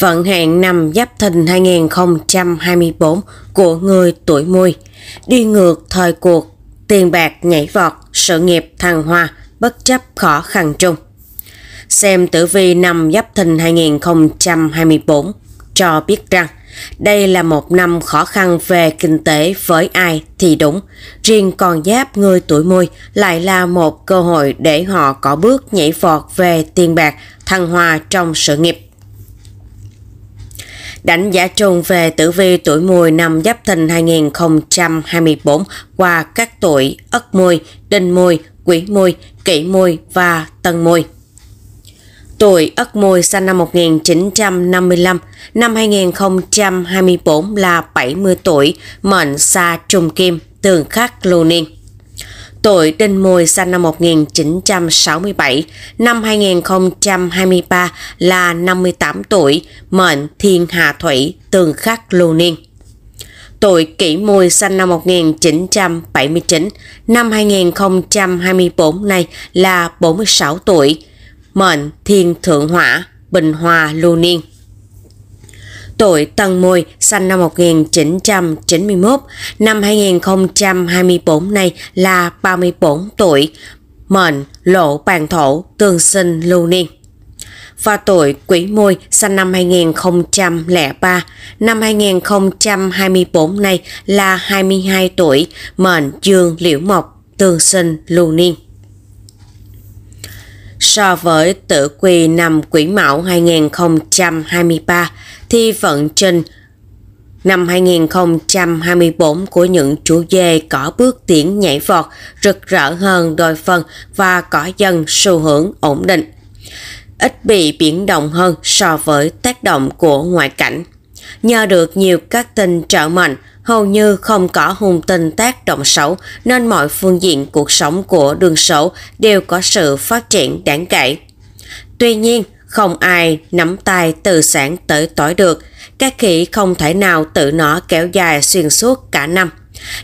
vận hạn năm Giáp Thìn 2024 của người tuổi Mùi, đi ngược thời cuộc, tiền bạc nhảy vọt, sự nghiệp thăng hoa, bất chấp khó khăn chung. Xem tử vi năm Giáp Thìn 2024 cho biết rằng đây là một năm khó khăn về kinh tế với ai thì đúng, riêng con giáp người tuổi mùi lại là một cơ hội để họ có bước nhảy vọt về tiền bạc, thăng hoa trong sự nghiệp đánh giá chung về tử vi tuổi mùi năm Giáp Thìn 2024 qua các tuổi Ất Mùi, Đinh Mùi, Quý Mùi, Kỷ Mùi và Tân Mùi. Tuổi Ất Mùi sinh năm 1955, năm 2024 là 70 tuổi, mệnh Sa Trùng Kim, tường khắc lưu niên. Tội Đinh Mùi sinh năm 1967, năm 2023 là 58 tuổi, mệnh Thiên Hà Thủy, tường khắc lưu niên. Tội Kỷ Mùi sinh năm 1979, năm 2024 này là 46 tuổi, mệnh Thiên Thượng Hỏa, Bình Hòa lưu niên tuổi Tân Mùi, sinh năm 1991, năm 2024 này là 34 tuổi, mệnh lộ bàn thổ, tương sinh lưu niên và tuổi Quý Mùi sinh năm 2003, năm 2024 này là 22 tuổi, mệnh Dương Liễu Mộc, tương sinh lưu niên so với tử quy năm Quý Mão 2023 thì vận trình năm 2024 của những chủ dê có bước tiến nhảy vọt rực rỡ hơn đôi phần và có dần xu hướng ổn định ít bị biến động hơn so với tác động của ngoại cảnh. Nhờ được nhiều các tin trợ mạnh, hầu như không có hung tinh tác động xấu nên mọi phương diện cuộc sống của đường sổ đều có sự phát triển đáng kể. Tuy nhiên, không ai nắm tay từ sáng tới tối được, các khỉ không thể nào tự nó kéo dài xuyên suốt cả năm.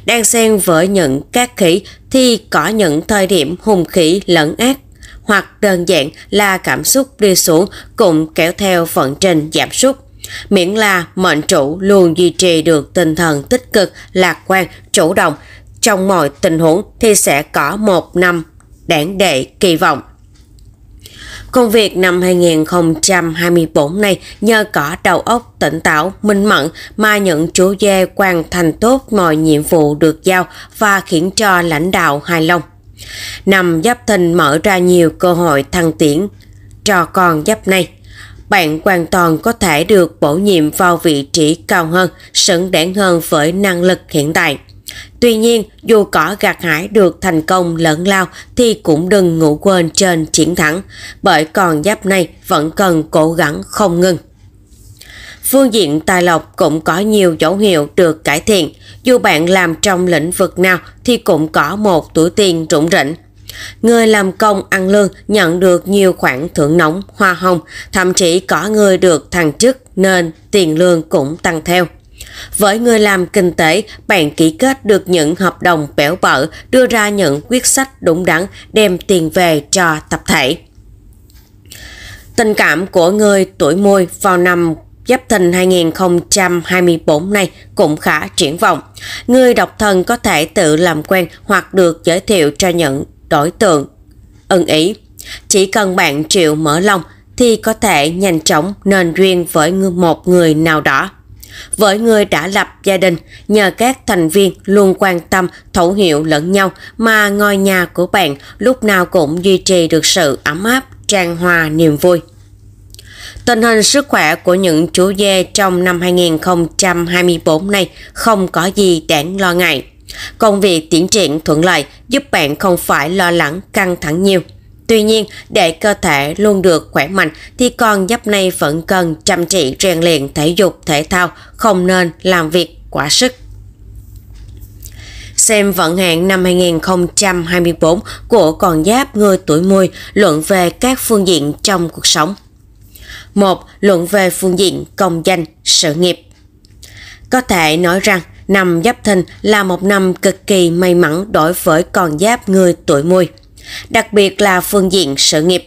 Đang xen với những các khỉ thì có những thời điểm hùng khỉ lẫn ác hoặc đơn giản là cảm xúc đi xuống cũng kéo theo vận trình giảm sút Miễn là mệnh chủ luôn duy trì được tinh thần tích cực, lạc quan, chủ động trong mọi tình huống thì sẽ có một năm đáng đệ kỳ vọng. Công việc năm 2024 này nhờ có đầu óc tỉnh táo, minh mẫn mà những chú dê hoàn thành tốt mọi nhiệm vụ được giao và khiến cho lãnh đạo hài lòng. Năm Giáp Thìn mở ra nhiều cơ hội thăng tiến cho con giáp này bạn hoàn toàn có thể được bổ nhiệm vào vị trí cao hơn, xứng đáng hơn với năng lực hiện tại. Tuy nhiên, dù có gặt hái được thành công lớn lao thì cũng đừng ngủ quên trên chiến thắng, bởi còn giáp này vẫn cần cố gắng không ngừng. Phương diện tài lộc cũng có nhiều dấu hiệu được cải thiện. Dù bạn làm trong lĩnh vực nào thì cũng có một tuổi tiền rủng rỉnh Người làm công ăn lương nhận được nhiều khoản thưởng nóng, hoa hồng, thậm chí có người được thăng chức nên tiền lương cũng tăng theo. Với người làm kinh tế, bạn ký kết được những hợp đồng bẻo bở, đưa ra những quyết sách đúng đắn, đem tiền về cho tập thể. Tình cảm của người tuổi mùi vào năm Giáp Thìn 2024 này cũng khá triển vọng. Người độc thân có thể tự làm quen hoặc được giới thiệu cho những đối tượng. ân ý, chỉ cần bạn chịu mở lòng thì có thể nhanh chóng nên duyên với một người nào đó. Với người đã lập gia đình, nhờ các thành viên luôn quan tâm, thấu hiểu lẫn nhau mà ngôi nhà của bạn lúc nào cũng duy trì được sự ấm áp, tràn hòa niềm vui. Tình hình sức khỏe của những chú dê trong năm 2024 này không có gì đáng lo ngại. Công việc tiến triển thuận lợi giúp bạn không phải lo lắng căng thẳng nhiều. Tuy nhiên, để cơ thể luôn được khỏe mạnh thì con giáp này vẫn cần chăm chỉ rèn luyện thể dục thể thao, không nên làm việc quá sức. Xem vận hạn năm 2024 của con giáp người tuổi mùi luận về các phương diện trong cuộc sống. 1. Luận về phương diện công danh, sự nghiệp. Có thể nói rằng Năm Giáp Thìn là một năm cực kỳ may mắn đối với con giáp người tuổi mùi, đặc biệt là phương diện sự nghiệp.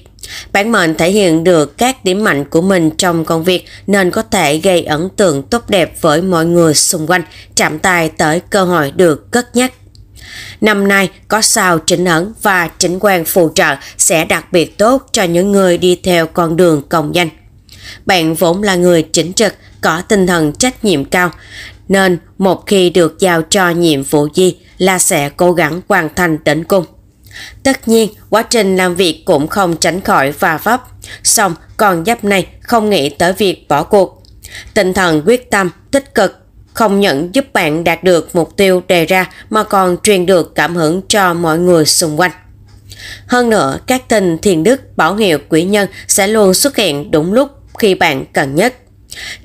Bản mệnh thể hiện được các điểm mạnh của mình trong công việc nên có thể gây ấn tượng tốt đẹp với mọi người xung quanh, chạm tay tới cơ hội được cất nhắc Năm nay có sao chỉnh ẩn và Chính quan phù trợ sẽ đặc biệt tốt cho những người đi theo con đường công danh. Bạn vốn là người chính trực, có tinh thần trách nhiệm cao nên một khi được giao cho nhiệm vụ gì là sẽ cố gắng hoàn thành đến cùng. Tất nhiên, quá trình làm việc cũng không tránh khỏi và vấp, song còn giáp này không nghĩ tới việc bỏ cuộc. Tinh thần quyết tâm, tích cực, không những giúp bạn đạt được mục tiêu đề ra mà còn truyền được cảm hứng cho mọi người xung quanh. Hơn nữa, các tình thiền đức bảo hiệu quý nhân sẽ luôn xuất hiện đúng lúc khi bạn cần nhất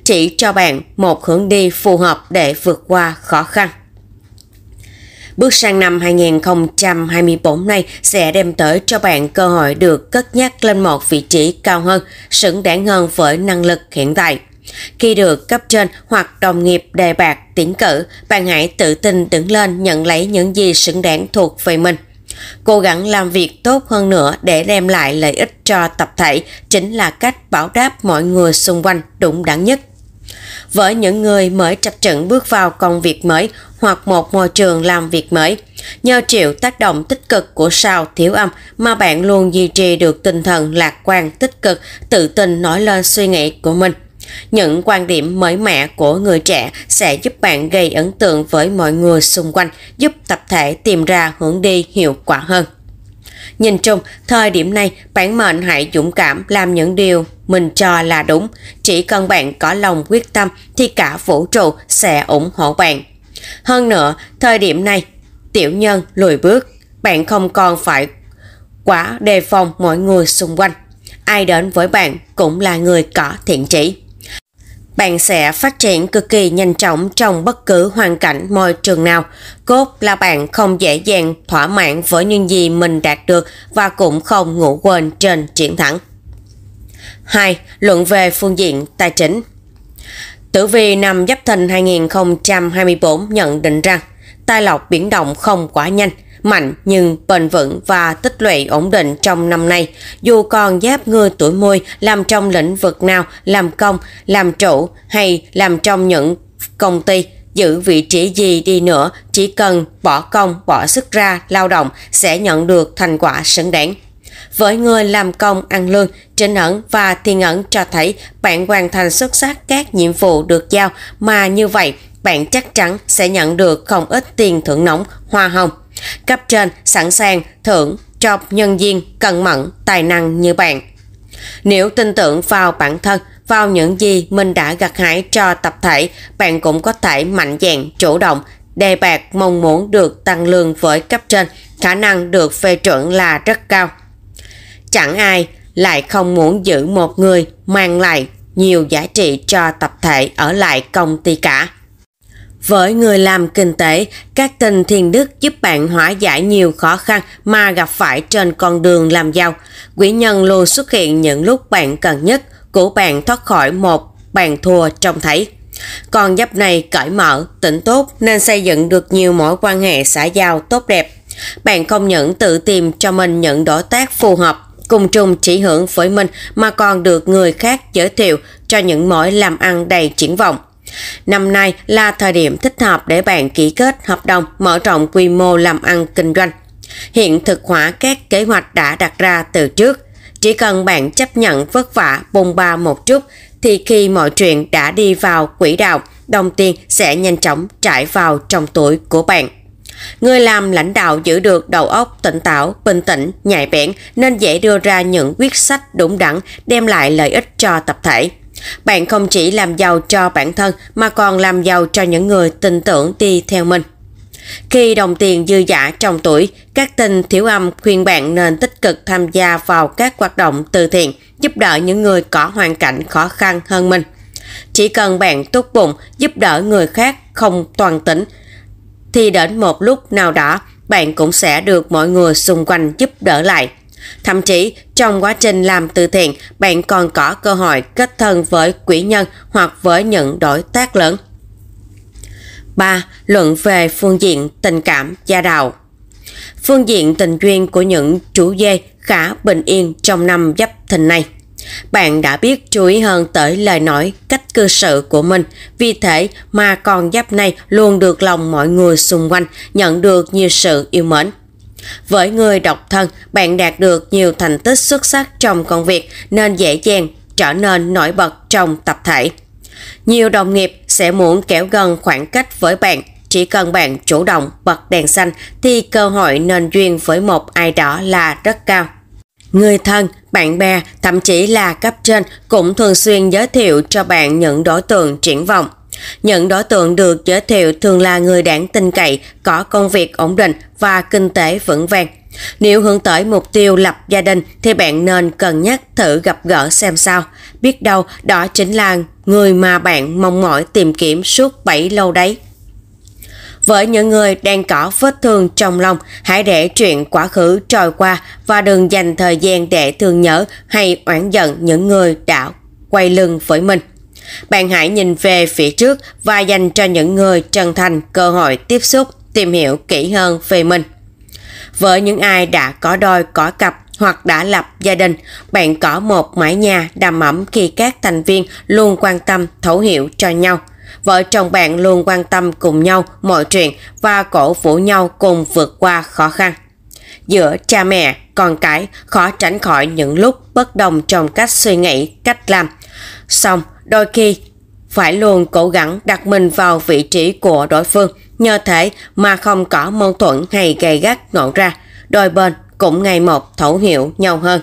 chỉ cho bạn một hướng đi phù hợp để vượt qua khó khăn. Bước sang năm 2024 này sẽ đem tới cho bạn cơ hội được cất nhắc lên một vị trí cao hơn, xứng đáng hơn với năng lực hiện tại. Khi được cấp trên hoặc đồng nghiệp đề bạc tiến cử, bạn hãy tự tin đứng lên nhận lấy những gì xứng đáng thuộc về mình. Cố gắng làm việc tốt hơn nữa để đem lại lợi ích cho tập thể chính là cách bảo đáp mọi người xung quanh đúng đắn nhất. Với những người mới chập trận bước vào công việc mới hoặc một môi trường làm việc mới, nhờ chịu tác động tích cực của sao thiếu âm mà bạn luôn duy trì được tinh thần lạc quan tích cực, tự tin nói lên suy nghĩ của mình – những quan điểm mới mẻ của người trẻ sẽ giúp bạn gây ấn tượng với mọi người xung quanh, giúp tập thể tìm ra hướng đi hiệu quả hơn. Nhìn chung, thời điểm này, bản mệnh hãy dũng cảm làm những điều mình cho là đúng. Chỉ cần bạn có lòng quyết tâm thì cả vũ trụ sẽ ủng hộ bạn. Hơn nữa, thời điểm này, tiểu nhân lùi bước. Bạn không còn phải quá đề phòng mọi người xung quanh. Ai đến với bạn cũng là người có thiện chỉ bạn sẽ phát triển cực kỳ nhanh chóng trong bất cứ hoàn cảnh môi trường nào. Cốt là bạn không dễ dàng thỏa mãn với những gì mình đạt được và cũng không ngủ quên trên chiến thắng. 2. Luận về phương diện tài chính Tử vi năm Giáp Thìn 2024 nhận định rằng tài lộc biến động không quá nhanh – mạnh nhưng bền vững và tích lũy ổn định trong năm nay. Dù còn giáp ngư tuổi môi làm trong lĩnh vực nào, làm công, làm chủ hay làm trong những công ty, giữ vị trí gì đi nữa, chỉ cần bỏ công, bỏ sức ra, lao động sẽ nhận được thành quả xứng đáng. Với người làm công ăn lương, trên ẩn và thiên ẩn cho thấy bạn hoàn thành xuất sắc các nhiệm vụ được giao mà như vậy bạn chắc chắn sẽ nhận được không ít tiền thưởng nóng, hoa hồng. Cấp trên sẵn sàng thưởng cho nhân viên cần mẫn, tài năng như bạn. Nếu tin tưởng vào bản thân, vào những gì mình đã gặt hái cho tập thể, bạn cũng có thể mạnh dạn chủ động đề bạc mong muốn được tăng lương với cấp trên, khả năng được phê chuẩn là rất cao. Chẳng ai lại không muốn giữ một người mang lại nhiều giá trị cho tập thể ở lại công ty cả. Với người làm kinh tế, các tình thiền đức giúp bạn hóa giải nhiều khó khăn mà gặp phải trên con đường làm giàu. quỷ nhân luôn xuất hiện những lúc bạn cần nhất, của bạn thoát khỏi một bàn thua trong thấy. Con giáp này cởi mở, tỉnh tốt nên xây dựng được nhiều mối quan hệ xã giao tốt đẹp. Bạn không những tự tìm cho mình những đối tác phù hợp, cùng chung chỉ hưởng với mình mà còn được người khác giới thiệu cho những mối làm ăn đầy triển vọng. Năm nay là thời điểm thích hợp để bạn ký kết hợp đồng mở rộng quy mô làm ăn kinh doanh. Hiện thực hóa các kế hoạch đã đặt ra từ trước. Chỉ cần bạn chấp nhận vất vả bùng ba một chút thì khi mọi chuyện đã đi vào quỹ đạo, đồng tiền sẽ nhanh chóng trải vào trong túi của bạn. Người làm lãnh đạo giữ được đầu óc tỉnh táo, bình tĩnh, nhạy bén nên dễ đưa ra những quyết sách đúng đắn đem lại lợi ích cho tập thể. Bạn không chỉ làm giàu cho bản thân mà còn làm giàu cho những người tin tưởng đi theo mình. Khi đồng tiền dư giả trong tuổi, các tinh thiếu âm khuyên bạn nên tích cực tham gia vào các hoạt động từ thiện, giúp đỡ những người có hoàn cảnh khó khăn hơn mình. Chỉ cần bạn tốt bụng giúp đỡ người khác không toàn tính, thì đến một lúc nào đó bạn cũng sẽ được mọi người xung quanh giúp đỡ lại. Thậm chí, trong quá trình làm từ thiện, bạn còn có cơ hội kết thân với quỹ nhân hoặc với những đối tác lớn. 3. Luận về phương diện tình cảm gia đạo Phương diện tình duyên của những chủ dê khá bình yên trong năm giáp thìn này. Bạn đã biết chú ý hơn tới lời nói, cách cư xử của mình, vì thế mà con giáp này luôn được lòng mọi người xung quanh, nhận được nhiều sự yêu mến. Với người độc thân, bạn đạt được nhiều thành tích xuất sắc trong công việc nên dễ dàng trở nên nổi bật trong tập thể. Nhiều đồng nghiệp sẽ muốn kéo gần khoảng cách với bạn. Chỉ cần bạn chủ động bật đèn xanh thì cơ hội nên duyên với một ai đó là rất cao. Người thân, bạn bè, thậm chí là cấp trên cũng thường xuyên giới thiệu cho bạn những đối tượng triển vọng. Những đối tượng được giới thiệu thường là người đáng tin cậy, có công việc ổn định và kinh tế vững vàng. Nếu hướng tới mục tiêu lập gia đình thì bạn nên cân nhắc thử gặp gỡ xem sao. Biết đâu đó chính là người mà bạn mong mỏi tìm kiếm suốt bấy lâu đấy. Với những người đang có vết thương trong lòng, hãy để chuyện quá khứ trôi qua và đừng dành thời gian để thương nhớ hay oán giận những người đã quay lưng với mình. Bạn hãy nhìn về phía trước và dành cho những người chân thành cơ hội tiếp xúc, tìm hiểu kỹ hơn về mình. Với những ai đã có đôi có cặp hoặc đã lập gia đình, bạn có một mái nhà đầm ấm khi các thành viên luôn quan tâm thấu hiểu cho nhau. Vợ chồng bạn luôn quan tâm cùng nhau mọi chuyện và cổ vũ nhau cùng vượt qua khó khăn. Giữa cha mẹ, con cái khó tránh khỏi những lúc bất đồng trong cách suy nghĩ, cách làm. Xong, Đôi khi phải luôn cố gắng đặt mình vào vị trí của đối phương, nhờ thế mà không có mâu thuẫn hay gay gắt ngọn ra, đôi bên cũng ngày một thấu hiểu nhau hơn.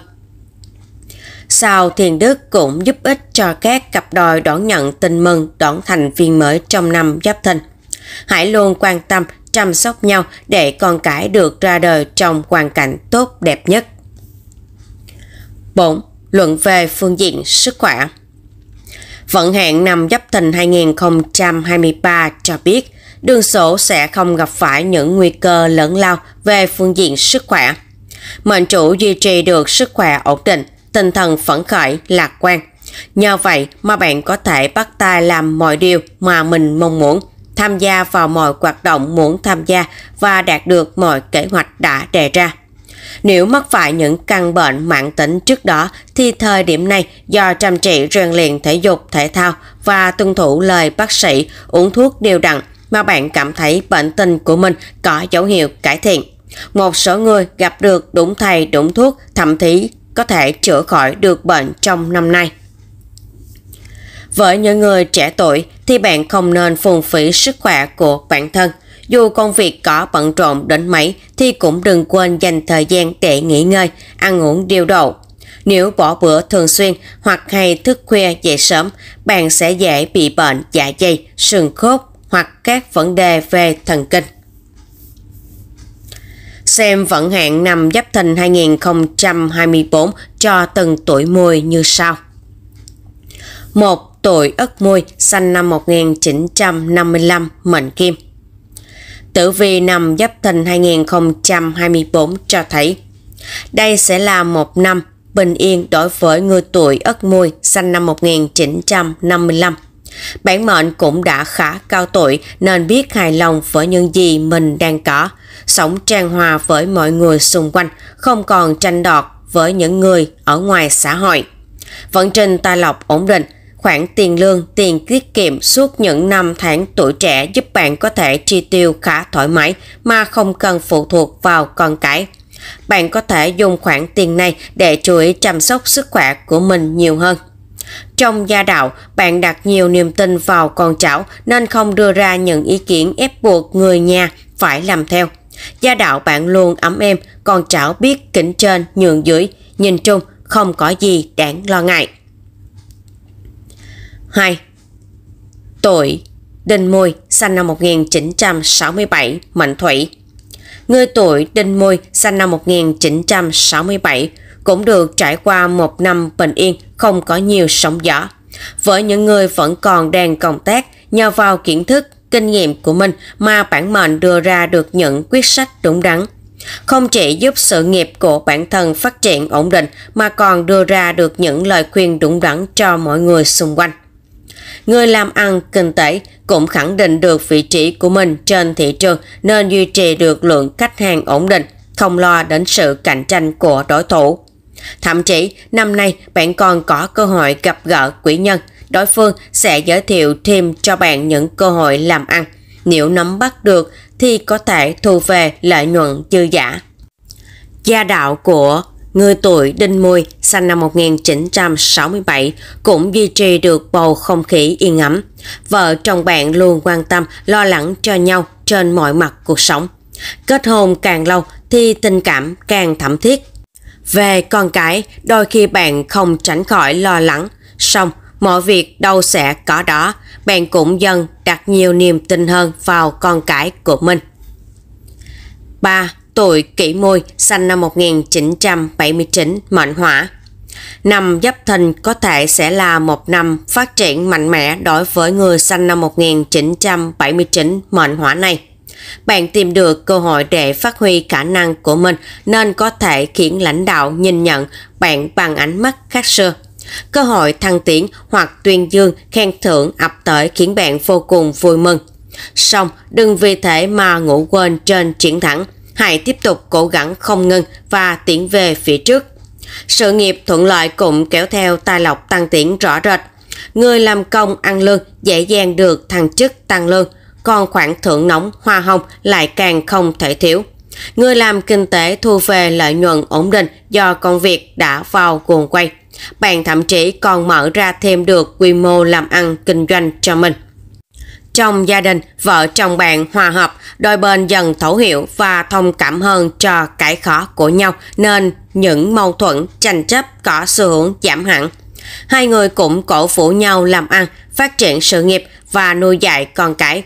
sau Thiền Đức cũng giúp ích cho các cặp đôi đón nhận tin mừng đón thành viên mới trong năm Giáp Thìn. Hãy luôn quan tâm, chăm sóc nhau để con cái được ra đời trong hoàn cảnh tốt đẹp nhất. 4. Luận về phương diện sức khỏe vận hạn năm Giáp Thìn 2023 cho biết đường sổ sẽ không gặp phải những nguy cơ lớn lao về phương diện sức khỏe. Mệnh chủ duy trì được sức khỏe ổn định, tinh thần phấn khởi, lạc quan. Nhờ vậy mà bạn có thể bắt tay làm mọi điều mà mình mong muốn, tham gia vào mọi hoạt động muốn tham gia và đạt được mọi kế hoạch đã đề ra. Nếu mắc phải những căn bệnh mạng tính trước đó thì thời điểm này do chăm chỉ rèn luyện thể dục, thể thao và tuân thủ lời bác sĩ uống thuốc đều đặn mà bạn cảm thấy bệnh tình của mình có dấu hiệu cải thiện. Một số người gặp được đúng thầy đúng thuốc thậm chí có thể chữa khỏi được bệnh trong năm nay. Với những người trẻ tuổi thì bạn không nên phung phí sức khỏe của bản thân – dù công việc có bận rộn đến mấy thì cũng đừng quên dành thời gian để nghỉ ngơi, ăn uống điều độ. Nếu bỏ bữa thường xuyên hoặc hay thức khuya dậy sớm, bạn sẽ dễ bị bệnh dạ dày, sườn khớp hoặc các vấn đề về thần kinh. Xem vận hạn năm Giáp Thìn 2024 cho từng tuổi mùi như sau. một Tuổi Ất Mùi, sinh năm 1955, Mệnh Kim tử vi năm Giáp Thìn 2024 cho thấy đây sẽ là một năm bình yên đối với người tuổi Ất Mùi sinh năm 1955. Bản mệnh cũng đã khá cao tuổi nên biết hài lòng với những gì mình đang có, sống trang hòa với mọi người xung quanh, không còn tranh đoạt với những người ở ngoài xã hội. Vận trình tài lộc ổn định, khoản tiền lương, tiền tiết kiệm suốt những năm tháng tuổi trẻ giúp bạn có thể chi tiêu khá thoải mái mà không cần phụ thuộc vào con cái. Bạn có thể dùng khoản tiền này để chú ý chăm sóc sức khỏe của mình nhiều hơn. Trong gia đạo, bạn đặt nhiều niềm tin vào con cháu nên không đưa ra những ý kiến ép buộc người nhà phải làm theo. Gia đạo bạn luôn ấm êm, con cháu biết kính trên nhường dưới, nhìn chung không có gì đáng lo ngại. 2. Tội Đinh Môi sinh năm 1967, mệnh Thủy Người tuổi Đinh Môi sinh năm 1967 cũng được trải qua một năm bình yên, không có nhiều sóng gió. Với những người vẫn còn đang công tác, nhờ vào kiến thức, kinh nghiệm của mình mà bản mệnh đưa ra được những quyết sách đúng đắn. Không chỉ giúp sự nghiệp của bản thân phát triển ổn định mà còn đưa ra được những lời khuyên đúng đắn cho mọi người xung quanh người làm ăn kinh tế cũng khẳng định được vị trí của mình trên thị trường nên duy trì được lượng khách hàng ổn định, không lo đến sự cạnh tranh của đối thủ. Thậm chí, năm nay bạn còn có cơ hội gặp gỡ quỹ nhân, đối phương sẽ giới thiệu thêm cho bạn những cơ hội làm ăn. Nếu nắm bắt được thì có thể thu về lợi nhuận dư giả. Gia đạo của người tuổi Đinh Mùi, sinh năm 1967, cũng duy trì được bầu không khí yên ấm. Vợ chồng bạn luôn quan tâm, lo lắng cho nhau trên mọi mặt cuộc sống. Kết hôn càng lâu thì tình cảm càng thẩm thiết. Về con cái, đôi khi bạn không tránh khỏi lo lắng. Xong, mọi việc đâu sẽ có đó, bạn cũng dần đặt nhiều niềm tin hơn vào con cái của mình. 3. Tội Kỷ mùi sinh năm 1979, mệnh hỏa. Năm Giáp Thìn có thể sẽ là một năm phát triển mạnh mẽ đối với người sinh năm 1979 mệnh hỏa này. Bạn tìm được cơ hội để phát huy khả năng của mình nên có thể khiến lãnh đạo nhìn nhận bạn bằng ánh mắt khác xưa. Cơ hội thăng tiến hoặc tuyên dương khen thưởng ập tới khiến bạn vô cùng vui mừng. Song đừng vì thế mà ngủ quên trên triển thẳng Hải tiếp tục cố gắng không ngừng và tiến về phía trước. Sự nghiệp thuận lợi cũng kéo theo tài lộc tăng tiến rõ rệt. Người làm công ăn lương dễ dàng được thăng chức tăng lương, còn khoản thưởng nóng hoa hồng lại càng không thể thiếu. Người làm kinh tế thu về lợi nhuận ổn định do công việc đã vào cuồng quay. Bạn thậm chí còn mở ra thêm được quy mô làm ăn kinh doanh cho mình. Trong gia đình, vợ chồng bạn hòa hợp, đôi bên dần thấu hiểu và thông cảm hơn cho cái khó của nhau nên những mâu thuẫn, tranh chấp có xu hướng giảm hẳn. Hai người cũng cổ vũ nhau làm ăn, phát triển sự nghiệp và nuôi dạy con cái.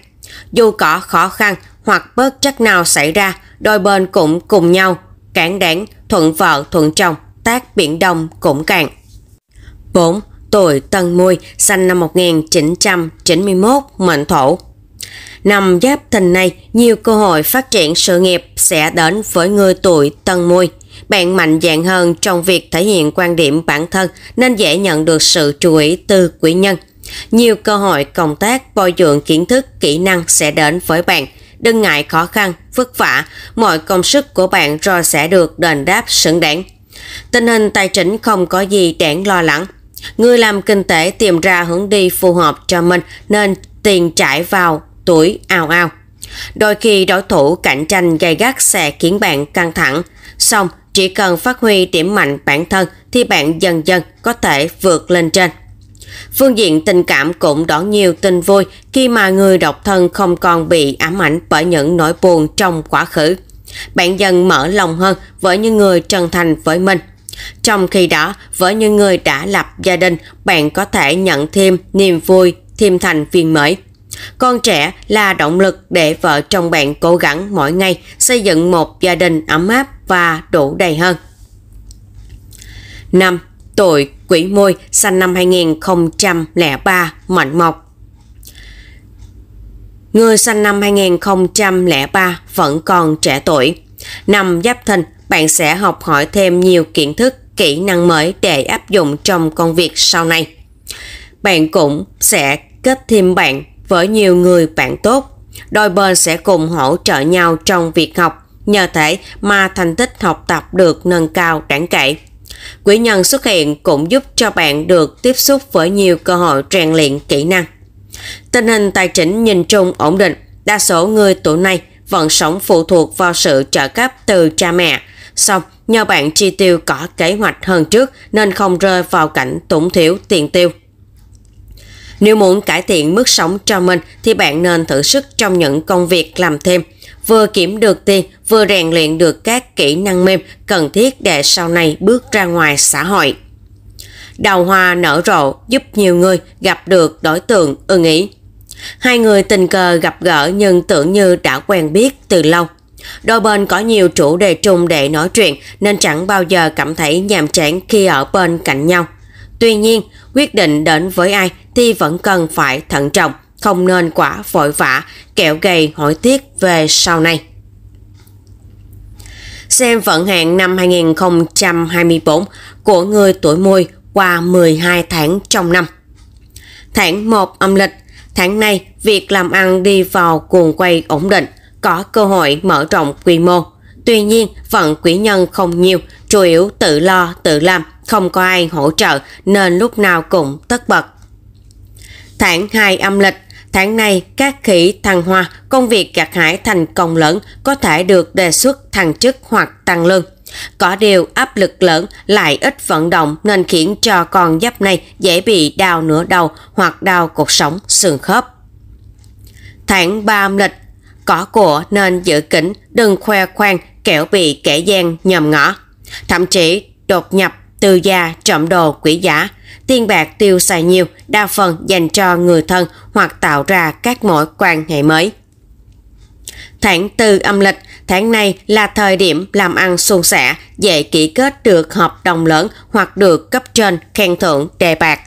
Dù có khó khăn hoặc bớt trách nào xảy ra, đôi bên cũng cùng nhau, cản đáng, thuận vợ thuận chồng, tác biển đông cũng càng. 4 tuổi Tân Mùi, sinh năm 1991, mệnh thổ. Năm giáp thìn này, nhiều cơ hội phát triển sự nghiệp sẽ đến với người tuổi Tân Mùi. Bạn mạnh dạn hơn trong việc thể hiện quan điểm bản thân nên dễ nhận được sự chú ý từ quý nhân. Nhiều cơ hội công tác, bồi dưỡng kiến thức, kỹ năng sẽ đến với bạn. Đừng ngại khó khăn, vất vả, mọi công sức của bạn rồi sẽ được đền đáp xứng đáng. Tình hình tài chính không có gì đáng lo lắng, Người làm kinh tế tìm ra hướng đi phù hợp cho mình nên tiền chảy vào tuổi ao ao. Đôi khi đối thủ cạnh tranh gay gắt sẽ khiến bạn căng thẳng. Xong, chỉ cần phát huy điểm mạnh bản thân thì bạn dần dần có thể vượt lên trên. Phương diện tình cảm cũng đón nhiều tin vui khi mà người độc thân không còn bị ám ảnh bởi những nỗi buồn trong quá khứ. Bạn dần mở lòng hơn với những người chân thành với mình trong khi đó, với những người đã lập gia đình, bạn có thể nhận thêm niềm vui, thêm thành viên mới. Con trẻ là động lực để vợ chồng bạn cố gắng mỗi ngày xây dựng một gia đình ấm áp và đủ đầy hơn. 5. Tuổi Quỷ Môi sinh năm 2003, Mệnh Mộc Người sinh năm 2003 vẫn còn trẻ tuổi. Năm Giáp Thìn bạn sẽ học hỏi thêm nhiều kiến thức, kỹ năng mới để áp dụng trong công việc sau này. Bạn cũng sẽ kết thêm bạn với nhiều người bạn tốt. Đôi bên sẽ cùng hỗ trợ nhau trong việc học, nhờ thể mà thành tích học tập được nâng cao đáng kể. Quỹ nhân xuất hiện cũng giúp cho bạn được tiếp xúc với nhiều cơ hội rèn luyện kỹ năng. Tình hình tài chính nhìn chung ổn định, đa số người tuổi này vẫn sống phụ thuộc vào sự trợ cấp từ cha mẹ Xong, nhờ bạn chi tiêu có kế hoạch hơn trước nên không rơi vào cảnh tủng thiếu tiền tiêu. Nếu muốn cải thiện mức sống cho mình thì bạn nên thử sức trong những công việc làm thêm, vừa kiếm được tiền, vừa rèn luyện được các kỹ năng mềm cần thiết để sau này bước ra ngoài xã hội. Đào hoa nở rộ giúp nhiều người gặp được đối tượng ưng ý. Hai người tình cờ gặp gỡ nhưng tưởng như đã quen biết từ lâu. Đôi bên có nhiều chủ đề trùng để nói chuyện nên chẳng bao giờ cảm thấy nhàm chán khi ở bên cạnh nhau. Tuy nhiên, quyết định đến với ai thì vẫn cần phải thận trọng, không nên quá vội vã, kẹo gầy hỏi tiếc về sau này. Xem vận hạn năm 2024 của người tuổi mùi qua 12 tháng trong năm. Tháng 1 âm lịch, tháng này việc làm ăn đi vào cuồng quay ổn định – có cơ hội mở rộng quy mô. Tuy nhiên, vận quỹ nhân không nhiều, chủ yếu tự lo, tự làm, không có ai hỗ trợ nên lúc nào cũng tất bật. Tháng 2 âm lịch Tháng này, các khỉ thăng hoa, công việc gặt hải thành công lớn có thể được đề xuất thăng chức hoặc tăng lương. Có điều áp lực lớn lại ít vận động nên khiến cho con giáp này dễ bị đau nửa đầu hoặc đau cột sống, xương khớp. Tháng 3 âm lịch có của nên giữ kỹ, đừng khoe khoang kẻo bị kẻ gian nhầm ngõ. Thậm chí đột nhập, từ gia, trộm đồ, quỷ giả. Tiền bạc tiêu xài nhiều, đa phần dành cho người thân hoặc tạo ra các mối quan hệ mới. Tháng tư âm lịch, tháng này là thời điểm làm ăn suôn sẻ, dễ ký kết được hợp đồng lớn hoặc được cấp trên khen thưởng đề bạc.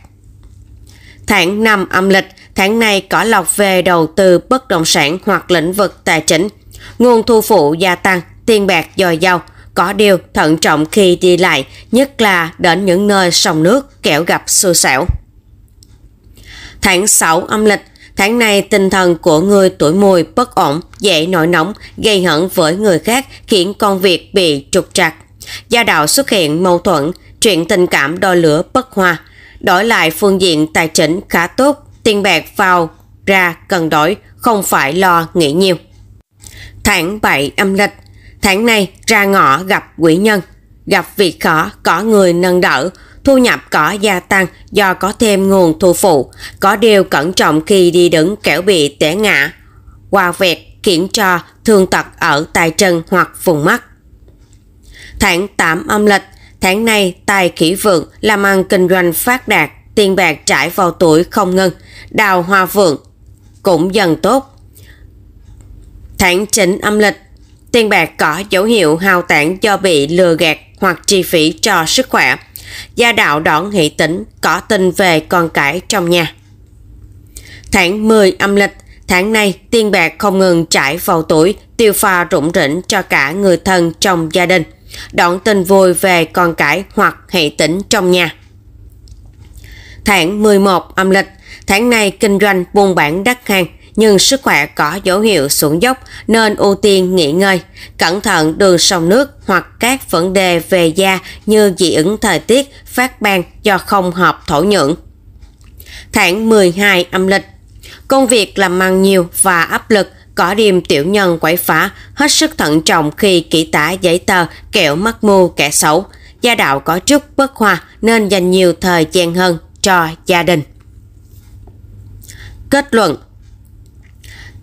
Tháng năm âm lịch Tháng này Cỏ lọc về đầu tư bất động sản hoặc lĩnh vực tài chính. Nguồn thu phụ gia tăng, tiền bạc dồi dào. Có điều thận trọng khi đi lại, nhất là đến những nơi sông nước kẻo gặp xui xẻo. Tháng 6 âm lịch Tháng này tinh thần của người tuổi mùi bất ổn, dễ nổi nóng, gây hận với người khác khiến công việc bị trục trặc. Gia đạo xuất hiện mâu thuẫn, chuyện tình cảm đo lửa bất hòa. Đổi lại phương diện tài chính khá tốt, tiền bạc vào ra cần đổi, không phải lo nghĩ nhiều. Tháng 7 âm lịch, tháng này ra ngõ gặp quỷ nhân, gặp việc khó có người nâng đỡ, thu nhập có gia tăng do có thêm nguồn thu phụ, có điều cẩn trọng khi đi đứng kẻo bị té ngã, qua vẹt kiểm cho thương tật ở tay chân hoặc vùng mắt. Tháng 8 âm lịch, tháng này tài khỉ vượng làm ăn kinh doanh phát đạt, tiền bạc trải vào tuổi không ngân, đào hoa vượng cũng dần tốt. Tháng 9 âm lịch, tiền bạc có dấu hiệu hao tản do bị lừa gạt hoặc chi phí cho sức khỏe. Gia đạo đón hỷ tính, có tin về con cái trong nhà. Tháng 10 âm lịch, tháng nay tiền bạc không ngừng trải vào tuổi, tiêu pha rủng rỉnh cho cả người thân trong gia đình. Đón tin vui về con cái hoặc hệ tính trong nhà. Tháng 11 âm lịch, tháng này kinh doanh buôn bán đắt hàng, nhưng sức khỏe có dấu hiệu xuống dốc nên ưu tiên nghỉ ngơi, cẩn thận đường sông nước hoặc các vấn đề về da như dị ứng thời tiết, phát ban do không hợp thổ nhưỡng. Tháng 12 âm lịch Công việc làm ăn nhiều và áp lực có điềm tiểu nhân quậy phá, hết sức thận trọng khi kỹ tả giấy tờ kẻo mắc mưu kẻ xấu. Gia đạo có chút bất hòa nên dành nhiều thời gian hơn cho gia đình. Kết luận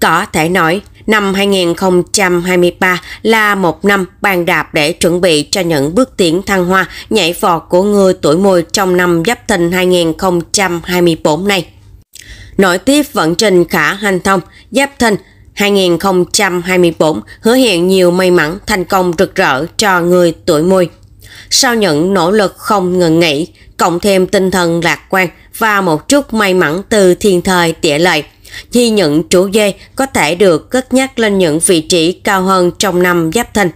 Có thể nói năm 2023 là một năm bàn đạp để chuẩn bị cho những bước tiến thăng hoa nhảy vọt của người tuổi mùi trong năm giáp thìn 2024 này. Nổi tiếp vận trình khả hành thông, giáp thìn 2024 hứa hẹn nhiều may mắn thành công rực rỡ cho người tuổi mùi. Sau những nỗ lực không ngừng nghỉ, cộng thêm tinh thần lạc quan và một chút may mắn từ thiên thời địa lợi thì những chủ dê có thể được cất nhắc lên những vị trí cao hơn trong năm giáp thìn.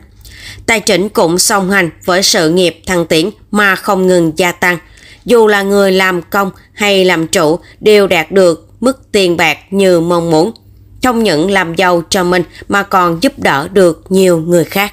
Tài chính cũng song hành với sự nghiệp thăng tiến mà không ngừng gia tăng. Dù là người làm công hay làm chủ đều đạt được mức tiền bạc như mong muốn. Không những làm giàu cho mình mà còn giúp đỡ được nhiều người khác.